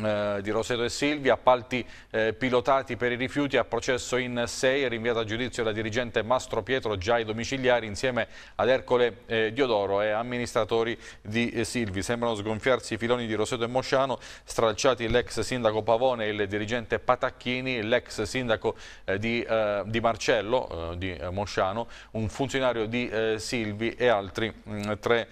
eh, di Roseto e Silvia, appalti eh, pilotati per i rifiuti a processo in 6, rinviata a giudizio la dirigente Mastro Pietro già ai domiciliari insieme ad Ercole eh, Diodoro e amministratori di eh, Silvi. Sembrano sgonfiarsi i filoni di Roseto e Mosciano, stralciati l'ex sindaco Pavone e il dirigente Patacchini, l'ex sindaco eh, di, di, Marcello di Mosciano, un funzionario di Silvi e altri mh, mm, tre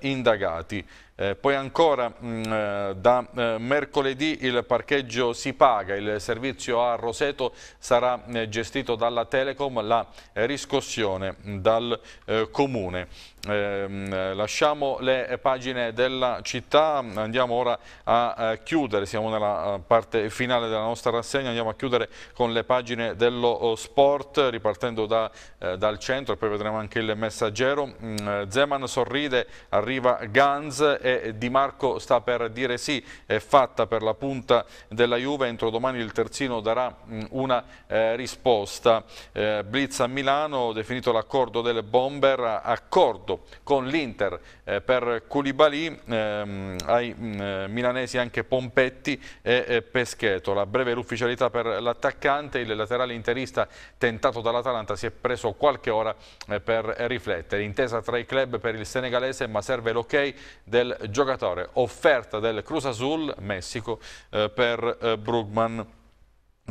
indagati. Eh, poi ancora mh, mm, eh, da eh, mercoledì il parcheggio si paga, il servizio a Roseto sarà eh, gestito dalla Telecom, la eh, riscossione dal eh, Comune. Eh, lasciamo le pagine della città, andiamo ora a eh, chiudere, siamo nella eh, parte finale della nostra rassegna, andiamo a chiudere con le pagine dello eh, sport, ripartendo da, eh, dal centro poi vedremo anche il messaggero. Mm, eh, Zeman sorride, arriva Ganz e Di Marco sta per dire sì, è fatta per la punta della Juve, entro domani il terzino darà mh, mm, una risposta. Blitz a Milano, definito l'accordo delle bomber, accordo rapporto con l'Inter eh, per Culibali ehm, ai mh, mm, eh, milanesi anche Pompetti e, e eh, Peschetto. La breve l'ufficialità per l'attaccante, il laterale interista tentato dall'Atalanta si è preso qualche ora eh, per riflettere. Intesa tra i club per il senegalese ma serve l'ok del giocatore. Offerta del Cruz Azul, Messico, eh, per eh, Brugman.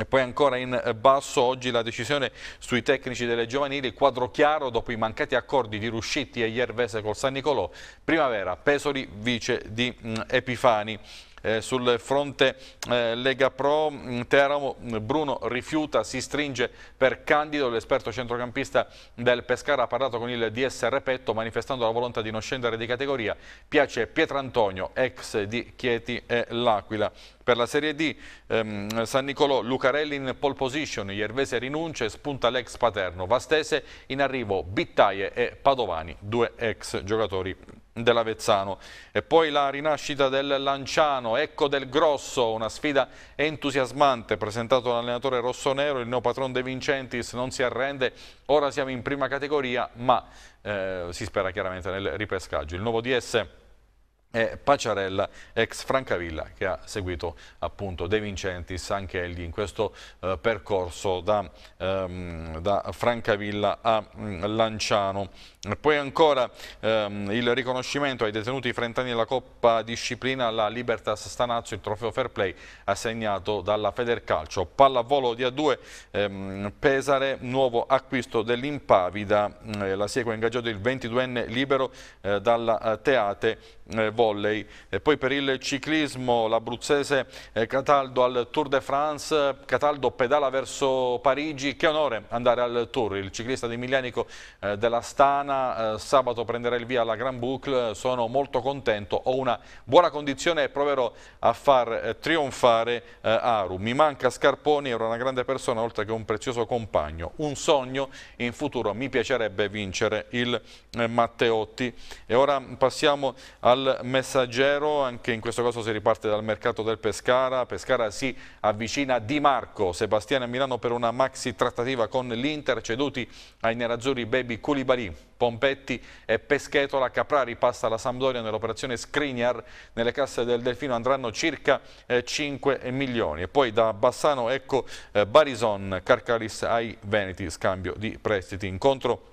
E poi ancora in eh, basso oggi la decisione sui tecnici delle giovanili, quadro chiaro dopo i mancati accordi di Ruscitti e Iervese col San Nicolò, Primavera, Pesori vice di mm, Epifani. Eh, sul fronte eh, Lega Pro mm, Teramo mm, Bruno rifiuta, si stringe per Candido, l'esperto centrocampista del Pescara ha parlato con il DS Repetto manifestando la volontà di non scendere di categoria, piace Pietrantonio ex di Chieti e L'Aquila per la Serie D ehm, San Nicolò, Lucarelli in pole position, Iervese rinuncia e spunta l'ex paterno, Vastese in arrivo, Bittaie e Padovani, due ex giocatori dell'Avezzano. E poi la rinascita del Lanciano, Ecco del Grosso, una sfida entusiasmante presentato dall'allenatore rossonero, il neopatron De Vincentis non si arrende, ora siamo in prima categoria ma eh, si spera chiaramente nel ripescaggio. Il nuovo DS e Paciarella ex Francavilla che ha seguito appunto De Vincentis anche egli in questo eh, percorso da, ehm, da, Francavilla a mh, mm, Lanciano. Poi ancora ehm, il riconoscimento ai detenuti frentani della Coppa Disciplina alla Libertas Stanazzo, il trofeo Fair Play assegnato dalla Federcalcio. Pallavolo di A2, ehm, Pesare, nuovo acquisto dell'Impavida, mm, la SIECO ha ingaggiato il 22enne libero eh, dalla eh, Teate, eh, volley e poi per il ciclismo l'abruzzese eh, Cataldo al Tour de France, Cataldo pedala verso Parigi, che onore andare al Tour, il ciclista di Miglianico eh, della Stana eh, sabato prenderà il via alla Grand Boucle, sono molto contento, ho una buona condizione e proverò a far trionfare Aru, mi manca Scarponi, era una grande persona oltre che un prezioso compagno, un sogno in futuro mi piacerebbe vincere il Matteotti e ora passiamo al messaggero, anche in questo caso si riparte dal mercato del Pescara, Pescara si avvicina Di Marco, Sebastiano a Milano per una maxi trattativa con l'Inter, ceduti ai nerazzurri Baby Culibari, Pompetti e Peschetola, Caprari passa alla Sampdoria nell'operazione Skriniar, nelle casse del Delfino andranno circa 5 eh, milioni e poi da Bassano ecco eh, Barison, Carcaris ai Veneti, scambio di prestiti, incontro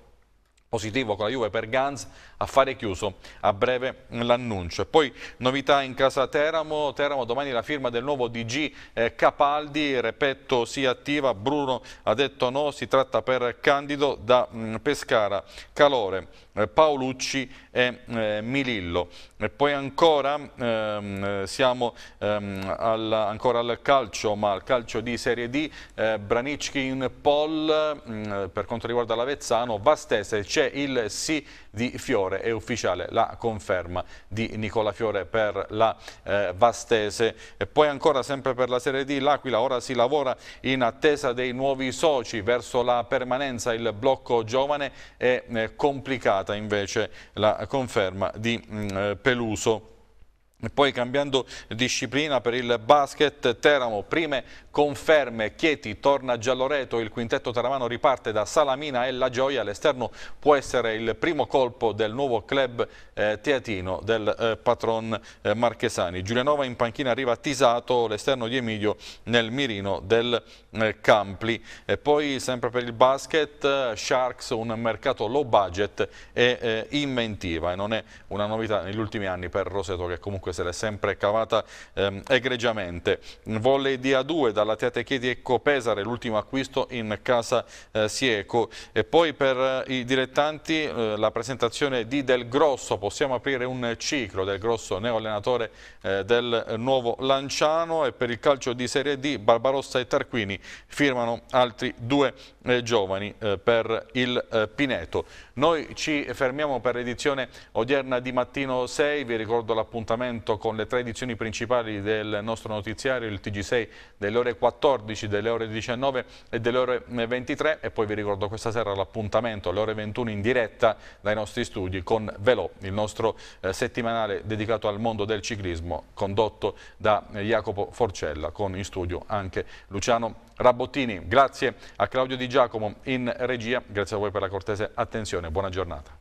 positivo con la Juve per Gans, affare chiuso a breve l'annuncio. poi novità in casa Teramo, Teramo domani la firma del nuovo DG eh, Capaldi, Repetto si attiva, Bruno ha detto no, si tratta per Candido da mm, Pescara, Calore, eh, Paolucci e eh, Milillo. E poi ancora ehm, siamo ehm, al, ancora al calcio, ma al calcio di Serie D, eh, Branicchi in Pol, mh, mm, per quanto riguarda l'Avezzano, Vastese c'è il sì di Fiore Fiore è ufficiale la conferma di Nicola Fiore per la eh, Vastese. E poi ancora sempre per la Serie D l'Aquila ora si lavora in attesa dei nuovi soci verso la permanenza il blocco giovane è eh, complicata invece la conferma di mh, mm, eh, Peluso. Poi cambiando disciplina per il basket, Teramo prime conferme. Chieti torna a Gialloreto, il quintetto taramano riparte da Salamina e La Gioia. All'esterno può essere il primo colpo del nuovo club eh, teatino del eh, patron eh, Marchesani. Giulianova in panchina arriva Tisato, l'esterno di Emilio nel mirino del eh, Campli. E poi sempre per il basket, Sharks un mercato low budget e eh, inventiva. E non è una novità negli ultimi anni per Roseto che comunque se l'è sempre cavata ehm, egregiamente. Volley di A2 dalla la Teateche di Ecco Pesare, l'ultimo acquisto in casa eh, Sieco. E poi per eh, i dilettanti eh, la presentazione di Del Grosso, possiamo aprire un ciclo del Grosso neoallenatore eh, del nuovo Lanciano e per il calcio di Serie D Barbarossa e Tarquini firmano altri due eh, giovani eh, per il Pineto. Noi ci fermiamo per l'edizione odierna di mattino 6, vi ricordo l'appuntamento con le tre edizioni principali del nostro notiziario, il TG6 delle ore 14, delle ore 19 e delle ore 23 e poi vi ricordo questa sera l'appuntamento alle ore 21 in diretta dai nostri studi con Velo, il nostro eh, settimanale dedicato al mondo del ciclismo condotto da Jacopo Forcella con in studio anche Luciano Rabottini. Grazie a Claudio Di Giacomo in regia, grazie a voi per la cortese attenzione, buona giornata.